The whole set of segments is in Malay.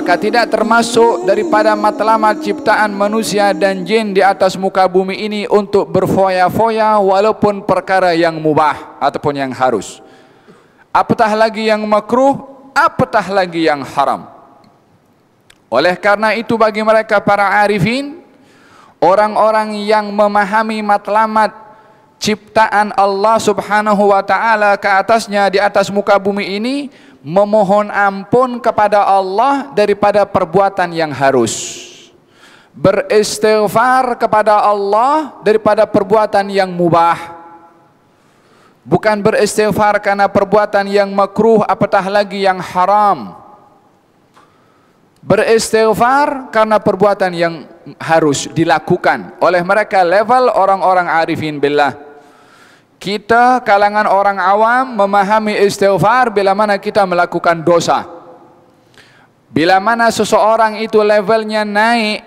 maka tidak termasuk daripada matlamat ciptaan manusia dan jin di atas muka bumi ini untuk berfoya-foya walaupun perkara yang mubah ataupun yang harus apatah lagi yang makruh apatah lagi yang haram oleh karena itu bagi mereka para arifin orang-orang yang memahami matlamat ciptaan Allah subhanahu wa ta'ala ke atasnya di atas muka bumi ini memohon ampun kepada Allah daripada perbuatan yang harus beristighfar kepada Allah daripada perbuatan yang mubah bukan beristighfar karena perbuatan yang makruh apatah lagi yang haram beristighfar karena perbuatan yang harus dilakukan oleh mereka level orang-orang arifin billah kita kalangan orang awam memahami istighfar bila mana kita melakukan dosa bila mana seseorang itu levelnya naik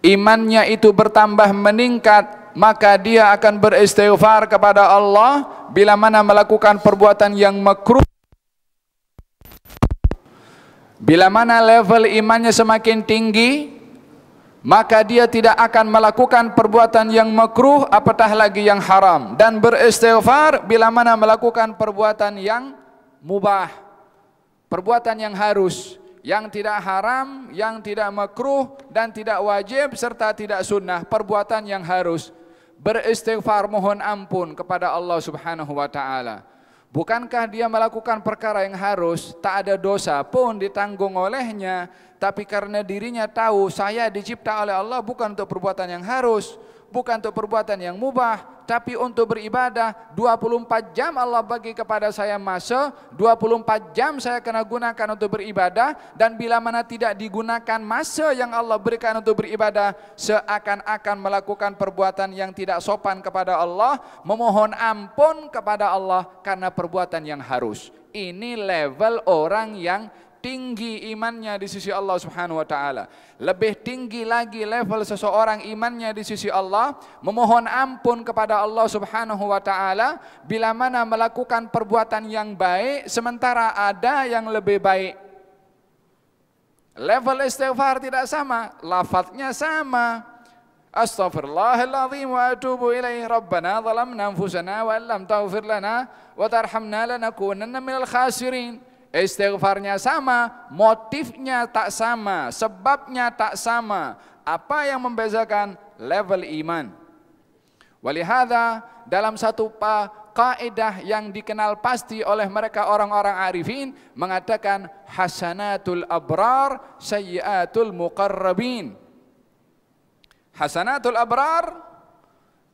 imannya itu bertambah meningkat maka dia akan beristighfar kepada Allah bila mana melakukan perbuatan yang makruh bila mana level imannya semakin tinggi maka dia tidak akan melakukan perbuatan yang makruh apatah lagi yang haram dan beristighfar bila mana melakukan perbuatan yang mubah perbuatan yang harus yang tidak haram, yang tidak makruh dan tidak wajib serta tidak sunnah, perbuatan yang harus beristighfar mohon ampun kepada Allah Subhanahu wa taala. Bukankah dia melakukan perkara yang harus, tak ada dosa pun ditanggung olehnya, tapi karena dirinya tahu saya dicipta oleh Allah bukan untuk perbuatan yang harus, bukan untuk perbuatan yang mubah, tapi untuk beribadah 24 jam Allah bagi kepada saya masa 24 jam saya kena gunakan untuk beribadah dan bila mana tidak digunakan masa yang Allah berikan untuk beribadah seakan-akan melakukan perbuatan yang tidak sopan kepada Allah memohon ampun kepada Allah karena perbuatan yang harus ini level orang yang tinggi imannya di sisi Allah Subhanahu wa taala. Lebih tinggi lagi level seseorang imannya di sisi Allah memohon ampun kepada Allah Subhanahu wa taala bila mana melakukan perbuatan yang baik sementara ada yang lebih baik. Level istighfar tidak sama, lafaznya sama. Astaghfirullahaladzim wa atubu ilaih Rabbana zalamna anfusana wa lam taghfir lana wa tarhamna lanakunanna minal khasirin. Istighfarnya sama, motifnya tak sama, sebabnya tak sama. Apa yang membezakan level iman? Walihada dalam satu pa kaidah yang dikenal pasti oleh mereka orang-orang arifin mengatakan hasanatul abrar sayyiatul mukarrabin. Hasanatul abrar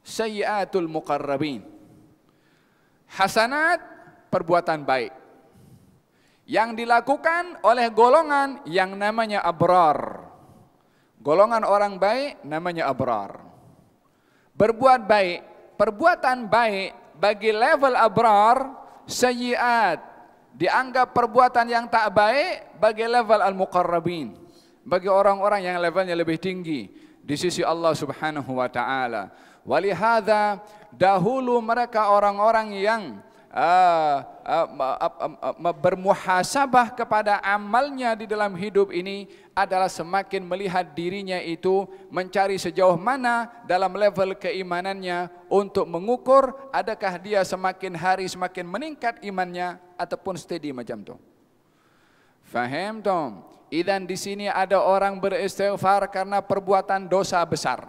sayyiatul mukarrabin. Hasanat perbuatan baik. yang dilakukan oleh golongan yang namanya abrar. Golongan orang baik namanya abrar. Berbuat baik, perbuatan baik bagi level abrar sayyiat dianggap perbuatan yang tak baik bagi level al-muqarrabin, bagi orang-orang yang levelnya lebih tinggi di sisi Allah Subhanahu wa taala. Walihada dahulu mereka orang-orang yang Ah, ah, bermuhasabah kepada amalnya di dalam hidup ini adalah semakin melihat dirinya itu mencari sejauh mana dalam level keimanannya untuk mengukur adakah dia semakin hari semakin meningkat imannya ataupun steady macam tu. Faham Tom? Idan di sini ada orang beristighfar karena perbuatan dosa besar.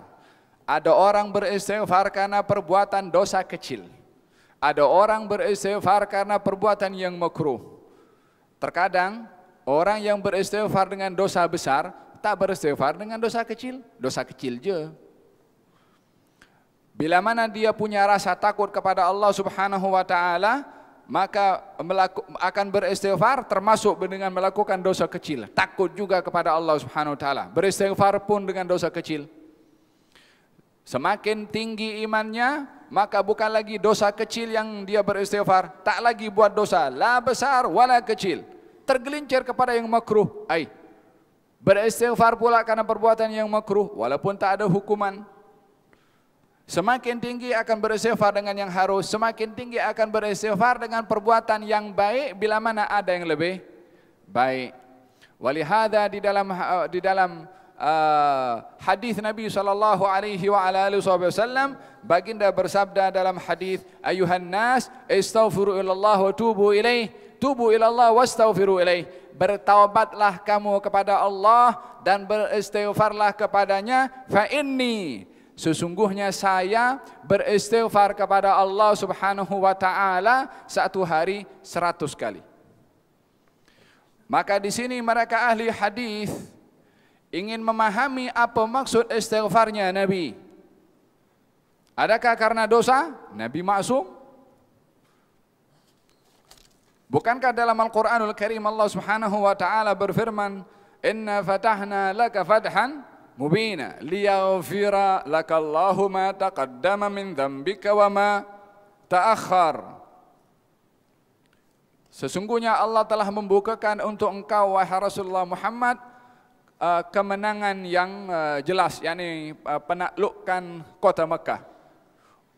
Ada orang beristighfar karena perbuatan dosa kecil ada orang beristighfar karena perbuatan yang makruh. Terkadang orang yang beristighfar dengan dosa besar tak beristighfar dengan dosa kecil, dosa kecil je. Bila mana dia punya rasa takut kepada Allah Subhanahu wa taala, maka melaku, akan beristighfar termasuk dengan melakukan dosa kecil. Takut juga kepada Allah Subhanahu wa taala. Beristighfar pun dengan dosa kecil. Semakin tinggi imannya, maka bukan lagi dosa kecil yang dia beristighfar tak lagi buat dosa la besar wala kecil tergelincir kepada yang makruh ai beristighfar pula karena perbuatan yang makruh walaupun tak ada hukuman semakin tinggi akan beristighfar dengan yang harus semakin tinggi akan beristighfar dengan perbuatan yang baik bila mana ada yang lebih baik walihada di dalam di dalam uh, hadis Nabi sallallahu alaihi wa ala alihi wasallam baginda bersabda dalam hadis ayuhan nas istaghfiru ilallah wa tubu ilaih tubu ilallah wastaghfiru ilaih bertaubatlah kamu kepada Allah dan beristighfarlah kepadanya fa inni sesungguhnya saya beristighfar kepada Allah subhanahu wa ta'ala satu hari seratus kali maka di sini mereka ahli hadis ingin memahami apa maksud istighfarnya Nabi. Adakah karena dosa Nabi maksum? Bukankah dalam Al-Quranul Karim Allah Subhanahu wa taala berfirman, "Inna fatahna laka fathan mubina liyaghfira laka Allahu ma taqaddama min dhanbika wa ma ta'akhkhar." Sesungguhnya Allah telah membukakan untuk engkau wahai Rasulullah Muhammad Uh, kemenangan yang uh, jelas yakni uh, penaklukkan kota Mekah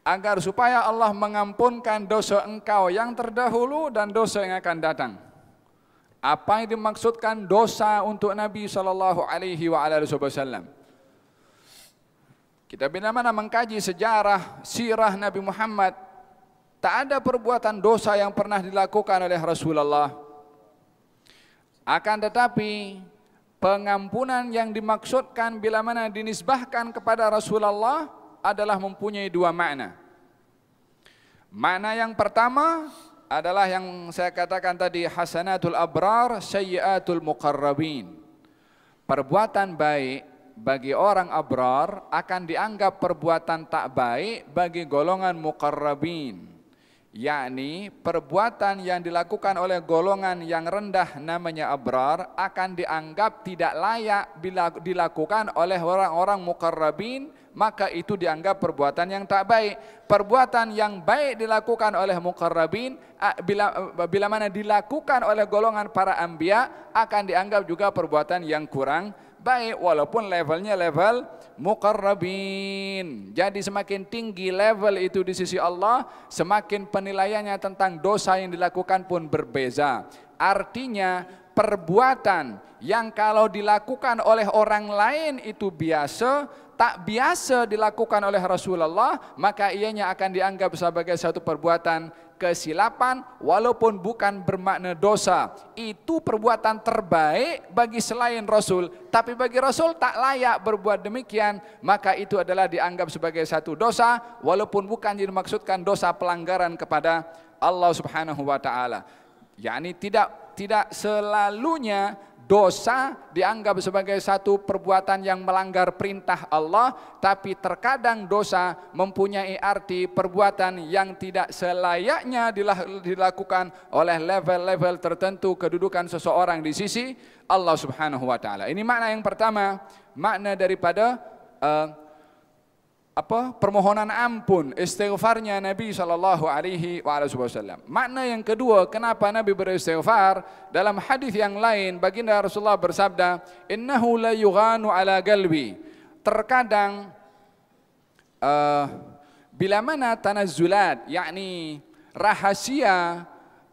agar supaya Allah mengampunkan dosa engkau yang terdahulu dan dosa yang akan datang. Apa yang dimaksudkan dosa untuk Nabi sallallahu alaihi wasallam? Kita bila mana mengkaji sejarah sirah Nabi Muhammad tak ada perbuatan dosa yang pernah dilakukan oleh Rasulullah. Akan tetapi pengampunan yang dimaksudkan bila mana dinisbahkan kepada Rasulullah adalah mempunyai dua makna. Makna yang pertama adalah yang saya katakan tadi hasanatul abrar sayyiatul muqarrabin. Perbuatan baik bagi orang abrar akan dianggap perbuatan tak baik bagi golongan muqarrabin. yakni perbuatan yang dilakukan oleh golongan yang rendah namanya abrar akan dianggap tidak layak bila dilakukan oleh orang-orang mukarrabin maka itu dianggap perbuatan yang tak baik perbuatan yang baik dilakukan oleh mukarrabin bila bila mana dilakukan oleh golongan para ambia akan dianggap juga perbuatan yang kurang baik walaupun levelnya level muqarrabin. Jadi semakin tinggi level itu di sisi Allah, semakin penilaiannya tentang dosa yang dilakukan pun berbeza. Artinya perbuatan yang kalau dilakukan oleh orang lain itu biasa, tak biasa dilakukan oleh Rasulullah, maka ianya akan dianggap sebagai satu perbuatan kesilapan walaupun bukan bermakna dosa itu perbuatan terbaik bagi selain rasul tapi bagi rasul tak layak berbuat demikian maka itu adalah dianggap sebagai satu dosa walaupun bukan dimaksudkan dosa pelanggaran kepada Allah Subhanahu wa taala yakni tidak tidak selalunya dosa dianggap sebagai satu perbuatan yang melanggar perintah Allah tapi terkadang dosa mempunyai arti perbuatan yang tidak selayaknya dilakukan oleh level-level tertentu kedudukan seseorang di sisi Allah Subhanahu wa taala. Ini makna yang pertama, makna daripada uh, apa permohonan ampun istighfarnya Nabi sallallahu alaihi wasallam. Makna yang kedua, kenapa Nabi beristighfar? Dalam hadis yang lain baginda Rasulullah bersabda, "Innahu la yughanu ala galbi." Terkadang uh, bila mana tanazzulat, yakni rahasia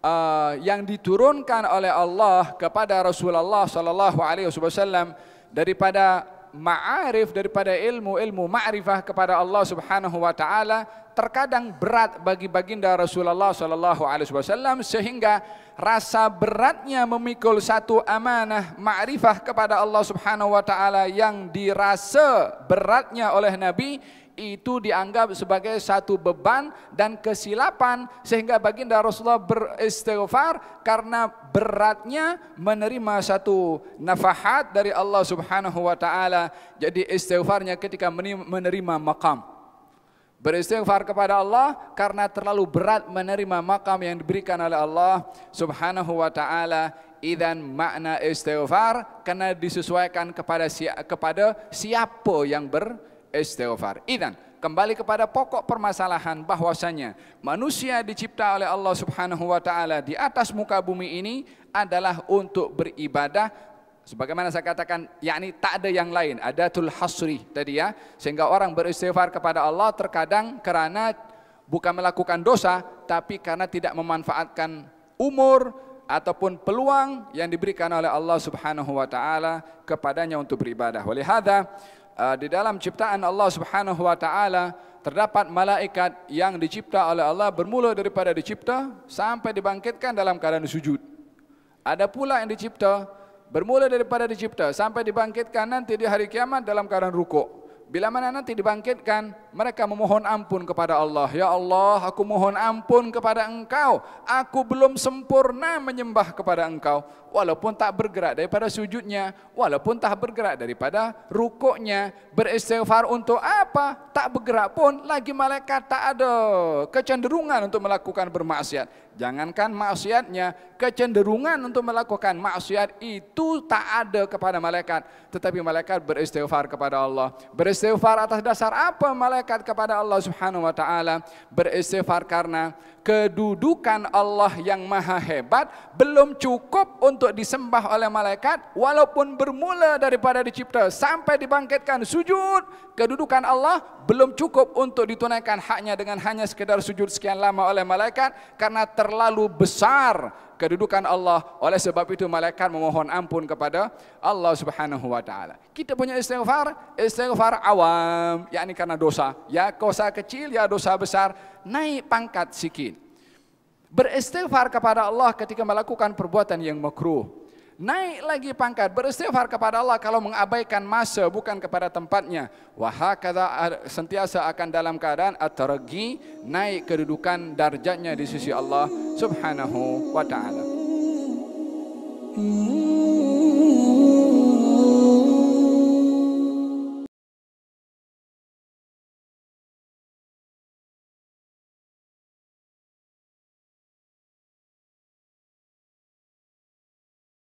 uh, yang diturunkan oleh Allah kepada Rasulullah sallallahu alaihi wasallam daripada ma'arif daripada ilmu-ilmu ma'rifah kepada Allah Subhanahu wa taala terkadang berat bagi baginda Rasulullah sallallahu alaihi wasallam sehingga rasa beratnya memikul satu amanah ma'rifah kepada Allah Subhanahu wa taala yang dirasa beratnya oleh Nabi itu dianggap sebagai satu beban dan kesilapan sehingga baginda Rasulullah beristighfar karena beratnya menerima satu nafahat dari Allah Subhanahu wa taala jadi istighfarnya ketika menerima makam beristighfar kepada Allah karena terlalu berat menerima makam yang diberikan oleh Allah Subhanahu wa taala idan makna istighfar kena disesuaikan kepada si kepada siapa yang ber, istighfar. Idan, kembali kepada pokok permasalahan bahwasanya manusia dicipta oleh Allah Subhanahu wa taala di atas muka bumi ini adalah untuk beribadah sebagaimana saya katakan yakni tak ada yang lain ada tul hasri tadi ya sehingga orang beristighfar kepada Allah terkadang kerana bukan melakukan dosa tapi karena tidak memanfaatkan umur ataupun peluang yang diberikan oleh Allah Subhanahu wa taala kepadanya untuk beribadah. Oleh hadza Ah, di dalam ciptaan Allah Subhanahu wa taala terdapat malaikat yang dicipta oleh Allah bermula daripada dicipta sampai dibangkitkan dalam keadaan sujud. Ada pula yang dicipta bermula daripada dicipta sampai dibangkitkan nanti di hari kiamat dalam keadaan rukuk. Bila mana nanti dibangkitkan, mereka memohon ampun kepada Allah. Ya Allah, aku mohon ampun kepada engkau. Aku belum sempurna menyembah kepada engkau. Walaupun tak bergerak daripada sujudnya. Walaupun tak bergerak daripada rukuknya. Beristighfar untuk apa? Tak bergerak pun. Lagi malaikat tak ada kecenderungan untuk melakukan bermaksiat. Jangankan maksiatnya, kecenderungan untuk melakukan maksiat itu tak ada kepada malaikat. Tetapi malaikat beristighfar kepada Allah. Beristighfar beristighfar atas dasar apa malaikat kepada Allah Subhanahu wa taala beristighfar karena kedudukan Allah yang maha hebat belum cukup untuk disembah oleh malaikat walaupun bermula daripada dicipta sampai dibangkitkan sujud kedudukan Allah belum cukup untuk ditunaikan haknya dengan hanya sekedar sujud sekian lama oleh malaikat karena terlalu besar kedudukan Allah oleh sebab itu malaikat memohon ampun kepada Allah Subhanahu wa taala. Kita punya istighfar, istighfar awam, yakni karena dosa. Ya dosa kecil, ya dosa besar, naik pangkat sikit. Beristighfar kepada Allah ketika melakukan perbuatan yang makruh, naik lagi pangkat beristighfar kepada Allah kalau mengabaikan masa bukan kepada tempatnya wahakadha sentiasa akan dalam keadaan atargi naik kedudukan darjatnya di sisi Allah subhanahu wa ta'ala hmm.